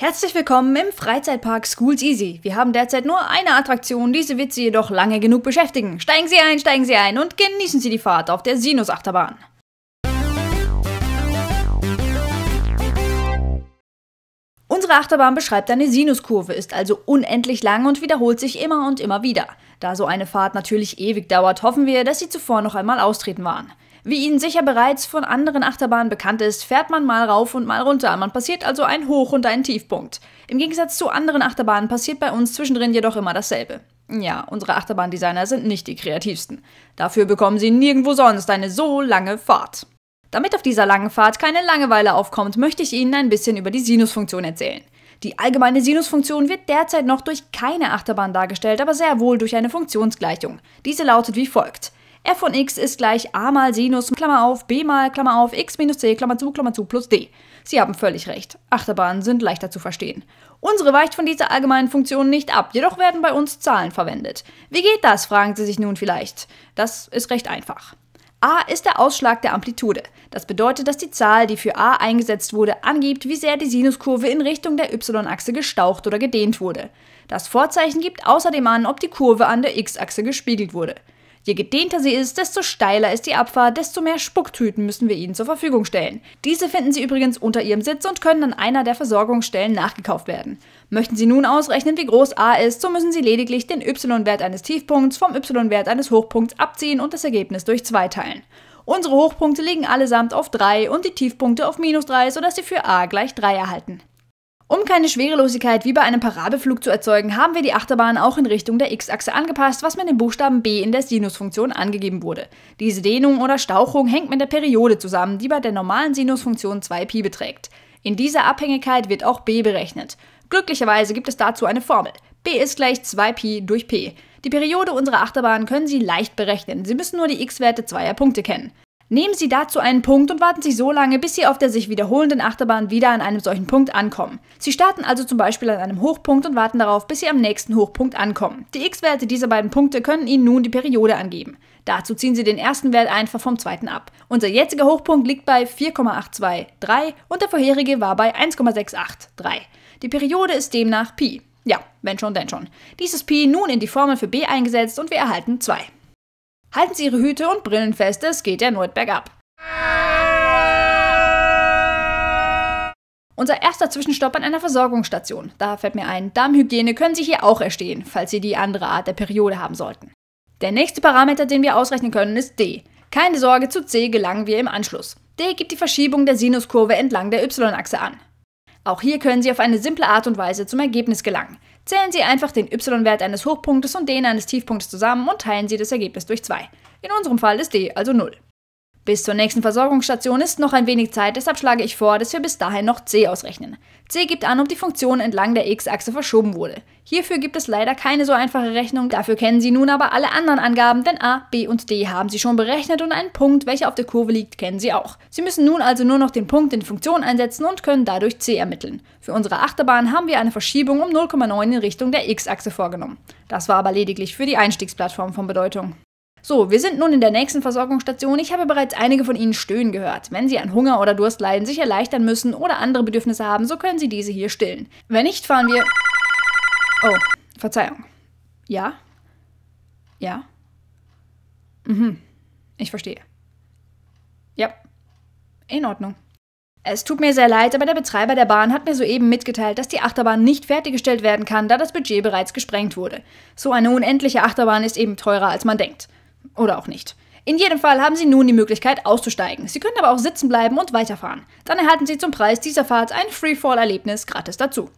Herzlich willkommen im Freizeitpark Schools Easy. Wir haben derzeit nur eine Attraktion, diese wird Sie jedoch lange genug beschäftigen. Steigen Sie ein, steigen Sie ein und genießen Sie die Fahrt auf der Sinus-Achterbahn. Unsere Achterbahn beschreibt eine Sinuskurve, ist also unendlich lang und wiederholt sich immer und immer wieder. Da so eine Fahrt natürlich ewig dauert, hoffen wir, dass Sie zuvor noch einmal austreten waren. Wie Ihnen sicher bereits von anderen Achterbahnen bekannt ist, fährt man mal rauf und mal runter. Man passiert also ein Hoch- und einen Tiefpunkt. Im Gegensatz zu anderen Achterbahnen passiert bei uns zwischendrin jedoch immer dasselbe. Ja, unsere Achterbahndesigner sind nicht die kreativsten. Dafür bekommen sie nirgendwo sonst eine so lange Fahrt. Damit auf dieser langen Fahrt keine Langeweile aufkommt, möchte ich Ihnen ein bisschen über die Sinusfunktion erzählen. Die allgemeine Sinusfunktion wird derzeit noch durch keine Achterbahn dargestellt, aber sehr wohl durch eine Funktionsgleichung. Diese lautet wie folgt f von x ist gleich a mal Sinus, Klammer auf, b mal, Klammer auf, x minus c, Klammer zu, Klammer zu, plus d. Sie haben völlig recht. Achterbahnen sind leichter zu verstehen. Unsere weicht von dieser allgemeinen Funktion nicht ab, jedoch werden bei uns Zahlen verwendet. Wie geht das, fragen Sie sich nun vielleicht. Das ist recht einfach. A ist der Ausschlag der Amplitude. Das bedeutet, dass die Zahl, die für A eingesetzt wurde, angibt, wie sehr die Sinuskurve in Richtung der y-Achse gestaucht oder gedehnt wurde. Das Vorzeichen gibt außerdem an, ob die Kurve an der x-Achse gespiegelt wurde. Je gedehnter sie ist, desto steiler ist die Abfahrt, desto mehr Spucktüten müssen wir ihnen zur Verfügung stellen. Diese finden Sie übrigens unter Ihrem Sitz und können an einer der Versorgungsstellen nachgekauft werden. Möchten Sie nun ausrechnen, wie groß A ist, so müssen Sie lediglich den y-Wert eines Tiefpunkts vom y-Wert eines Hochpunkts abziehen und das Ergebnis durch 2 teilen. Unsere Hochpunkte liegen allesamt auf 3 und die Tiefpunkte auf minus 3, sodass Sie für A gleich 3 erhalten. Um keine Schwerelosigkeit wie bei einem Parabelflug zu erzeugen, haben wir die Achterbahn auch in Richtung der X-Achse angepasst, was mit dem Buchstaben B in der Sinusfunktion angegeben wurde. Diese Dehnung oder Stauchung hängt mit der Periode zusammen, die bei der normalen Sinusfunktion 2π beträgt. In dieser Abhängigkeit wird auch B berechnet. Glücklicherweise gibt es dazu eine Formel. B ist gleich 2π durch p. Die Periode unserer Achterbahn können Sie leicht berechnen, Sie müssen nur die x-Werte zweier Punkte kennen. Nehmen Sie dazu einen Punkt und warten Sie so lange, bis Sie auf der sich wiederholenden Achterbahn wieder an einem solchen Punkt ankommen. Sie starten also zum Beispiel an einem Hochpunkt und warten darauf, bis Sie am nächsten Hochpunkt ankommen. Die x-Werte dieser beiden Punkte können Ihnen nun die Periode angeben. Dazu ziehen Sie den ersten Wert einfach vom zweiten ab. Unser jetziger Hochpunkt liegt bei 4,823 und der vorherige war bei 1,683. Die Periode ist demnach Pi. Ja, wenn schon, denn schon. Dieses Pi nun in die Formel für b eingesetzt und wir erhalten 2. Halten Sie Ihre Hüte und Brillen fest, es geht erneut bergab. Unser erster Zwischenstopp an einer Versorgungsstation. Da fällt mir ein, Darmhygiene können Sie hier auch erstehen, falls Sie die andere Art der Periode haben sollten. Der nächste Parameter, den wir ausrechnen können, ist D. Keine Sorge, zu C gelangen wir im Anschluss. D gibt die Verschiebung der Sinuskurve entlang der y-Achse an. Auch hier können Sie auf eine simple Art und Weise zum Ergebnis gelangen. Zählen Sie einfach den y-Wert eines Hochpunktes und den eines Tiefpunktes zusammen und teilen Sie das Ergebnis durch 2. In unserem Fall ist d also 0. Bis zur nächsten Versorgungsstation ist noch ein wenig Zeit, deshalb schlage ich vor, dass wir bis dahin noch c ausrechnen. c gibt an, ob die Funktion entlang der x-Achse verschoben wurde. Hierfür gibt es leider keine so einfache Rechnung, dafür kennen Sie nun aber alle anderen Angaben, denn a, b und d haben Sie schon berechnet und einen Punkt, welcher auf der Kurve liegt, kennen Sie auch. Sie müssen nun also nur noch den Punkt in die Funktion einsetzen und können dadurch c ermitteln. Für unsere Achterbahn haben wir eine Verschiebung um 0,9 in Richtung der x-Achse vorgenommen. Das war aber lediglich für die Einstiegsplattform von Bedeutung. So, wir sind nun in der nächsten Versorgungsstation. Ich habe bereits einige von Ihnen stöhnen gehört. Wenn Sie an Hunger oder Durst leiden, sich erleichtern müssen oder andere Bedürfnisse haben, so können Sie diese hier stillen. Wenn nicht, fahren wir... Oh, Verzeihung. Ja? Ja? Mhm. Ich verstehe. Ja. In Ordnung. Es tut mir sehr leid, aber der Betreiber der Bahn hat mir soeben mitgeteilt, dass die Achterbahn nicht fertiggestellt werden kann, da das Budget bereits gesprengt wurde. So eine unendliche Achterbahn ist eben teurer, als man denkt. Oder auch nicht. In jedem Fall haben Sie nun die Möglichkeit auszusteigen. Sie können aber auch sitzen bleiben und weiterfahren. Dann erhalten Sie zum Preis dieser Fahrt ein Freefall-Erlebnis gratis dazu.